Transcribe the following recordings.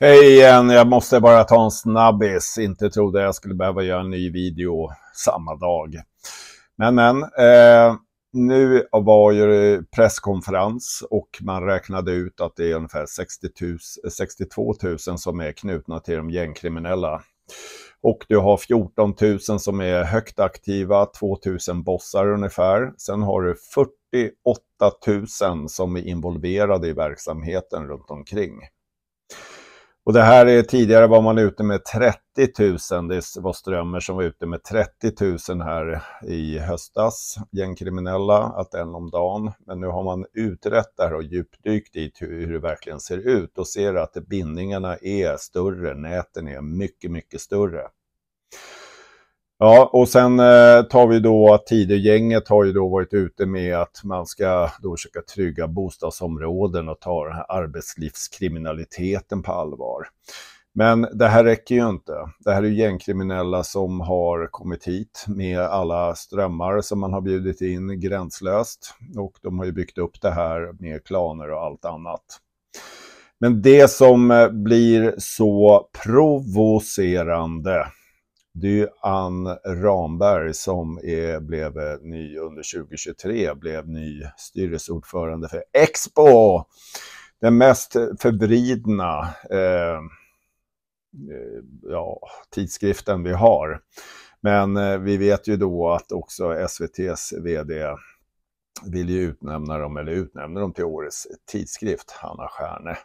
Hej igen, jag måste bara ta en snabbis. Inte trodde jag skulle behöva göra en ny video samma dag. Men men, eh, nu var ju presskonferens och man räknade ut att det är ungefär 60 000, 62 000 som är knutna till de gängkriminella. Och du har 14 000 som är högt aktiva, 2 000 bossar ungefär. Sen har du 48 000 som är involverade i verksamheten runt omkring. Och det här är tidigare var man ute med 30 000. Det var Strömmer som var ute med 30 000 här i höstas, gängkriminella, att en om dagen. Men nu har man utrett det här och djupdykt i hur det verkligen ser ut och ser att bindningarna är större, näten är mycket, mycket större. Ja, och sen eh, tar vi då att Tidögänget har ju då varit ute med att man ska då försöka trygga bostadsområden och ta den här arbetslivskriminaliteten på allvar. Men det här räcker ju inte. Det här är ju gängkriminella som har kommit hit med alla strömmar som man har bjudit in gränslöst och de har ju byggt upp det här med klaner och allt annat. Men det som eh, blir så provocerande det är ju Ann Ramberg som är, blev eh, ny under 2023, blev ny styrelseordförande för Expo. Den mest förvridna eh, eh, ja, tidskriften vi har. Men eh, vi vet ju då att också SVTs vd vill ju utnämna dem, eller utnämner dem till årets tidskrift, Hanna Stjärne.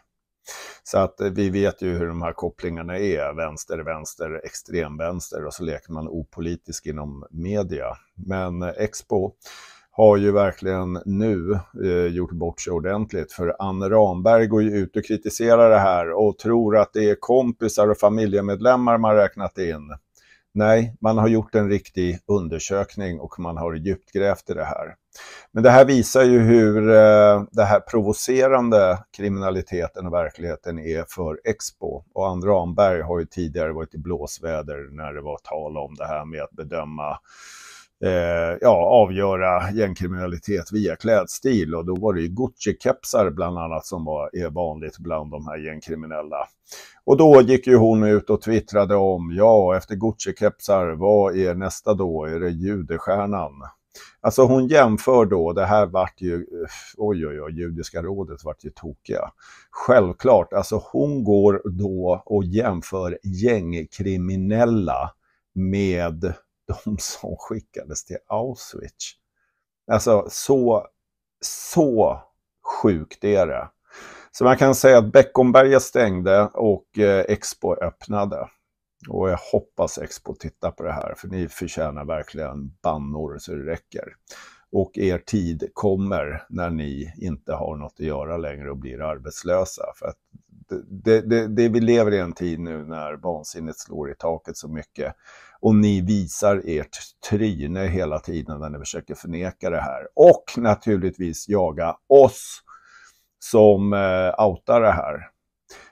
Så att eh, vi vet ju hur de här kopplingarna är, vänster, vänster, extremvänster och så leker man opolitisk inom media. Men eh, Expo har ju verkligen nu eh, gjort bort sig ordentligt. För Anne Ramberg går ju ut och kritiserar det här och tror att det är kompisar och familjemedlemmar man räknat in. Nej, man har gjort en riktig undersökning och man har djupgrävt i det här. Men det här visar ju hur eh, det här provocerande kriminaliteten och verkligheten är för Expo. Och Ann Ramberg har ju tidigare varit i blåsväder när det var tal om det här med att bedöma eh, ja, avgöra gängkriminalitet via klädstil. Och då var det ju Gucci-kepsar bland annat som var, är vanligt bland de här gängkriminella. Och då gick ju hon ut och twittrade om, ja, efter Gucci-kepsar, vad är nästa då? Är det judestjärnan? Alltså hon jämför då, det här vart ju, oj oj oj, judiska rådet vart ju tokiga. Självklart, alltså hon går då och jämför gängkriminella med de som skickades till Auschwitz. Alltså så, så sjukt är det. Så man kan säga att Beckomberga stängde och eh, Expo öppnade. Och jag hoppas Expo tittar på det här, för ni förtjänar verkligen bannor så det räcker. Och er tid kommer när ni inte har något att göra längre och blir arbetslösa, för att det, det, det, vi lever i en tid nu när vansinnet slår i taket så mycket och ni visar ert tryne hela tiden när ni försöker förneka det här. Och naturligtvis jaga oss som eh, outar det här.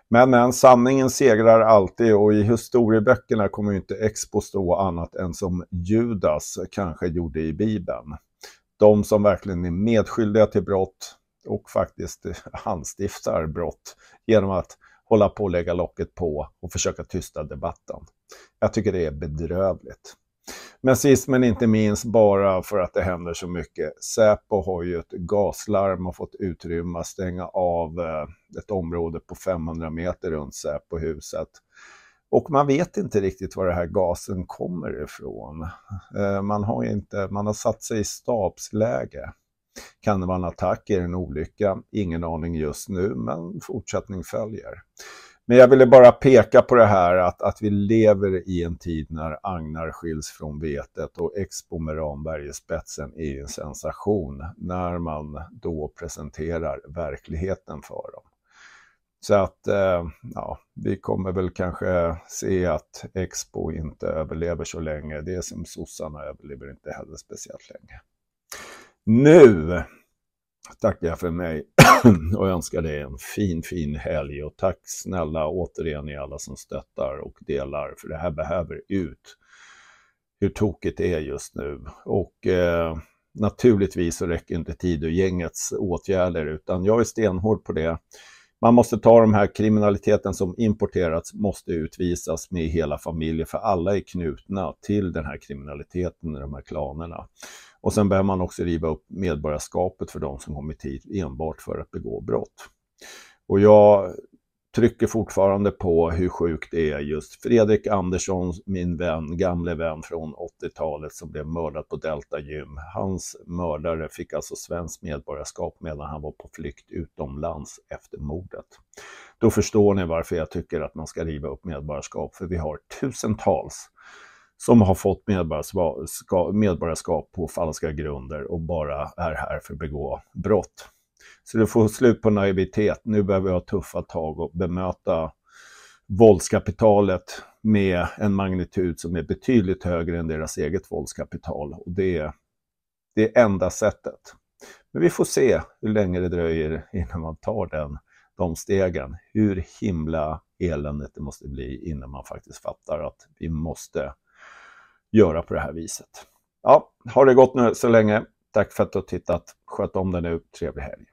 Men, men sanningen segrar alltid och i historieböckerna kommer ju inte Expo stå annat än som Judas kanske gjorde i Bibeln. De som verkligen är medskyldiga till brott, och faktiskt eh, anstiftar brott genom att hålla på och lägga locket på och försöka tysta debatten. Jag tycker det är bedrövligt. Men sist men inte minst, bara för att det händer så mycket. Säpo har ju ett gaslarm och fått utrymme att stänga av eh, ett område på 500 meter runt Säpohuset. Och man vet inte riktigt var den här gasen kommer ifrån. Eh, man har, inte, man har satt sig i stabsläge. Kan det vara en attack? Är det en olycka? Ingen aning just nu, men fortsättning följer. Men jag ville bara peka på det här att, att vi lever i en tid när agnar skiljs från vetet och Expo med Ramberg i spetsen är en sensation när man då presenterar verkligheten för dem. Så att eh, ja, vi kommer väl kanske se att Expo inte överlever så länge. Det är som sossarna överlever inte heller speciellt länge. Nu tackar jag för mig och önskar dig en fin, fin helg. Och tack snälla återigen ni alla som stöttar och delar, för det här behöver ut hur tokigt det är just nu. Och eh, naturligtvis så räcker inte Tidögängets åtgärder, utan jag är stenhård på det. Man måste ta de här kriminaliteten som importerats, måste utvisas med hela familjer, för alla är knutna till den här kriminaliteten i de här klanerna. Och sen behöver man också riva upp medborgarskapet för de som kommit hit enbart för att begå brott. Och jag trycker fortfarande på hur sjukt det är just Fredrik Andersson, min vän, gamle vän från 80-talet som blev mördad på Delta Gym. Hans mördare fick alltså svenskt medborgarskap medan han var på flykt utomlands efter mordet. Då förstår ni varför jag tycker att man ska riva upp medborgarskap, för vi har tusentals som har fått medborgarskap, på falska grunder och bara är här för att begå brott. Så det får slut på naivitet. Nu behöver vi ha tuffa tag och bemöta våldskapitalet med en magnitud som är betydligt högre än deras eget våldskapital. Och det, är, det enda sättet. Men vi får se hur länge det dröjer innan man tar den, de stegen. Hur himla eländigt det måste bli innan man faktiskt fattar att vi måste göra på det här viset. Ja, har det gått nu så länge. Tack för att du har tittat. Sköt om dig nu. Trevlig helg.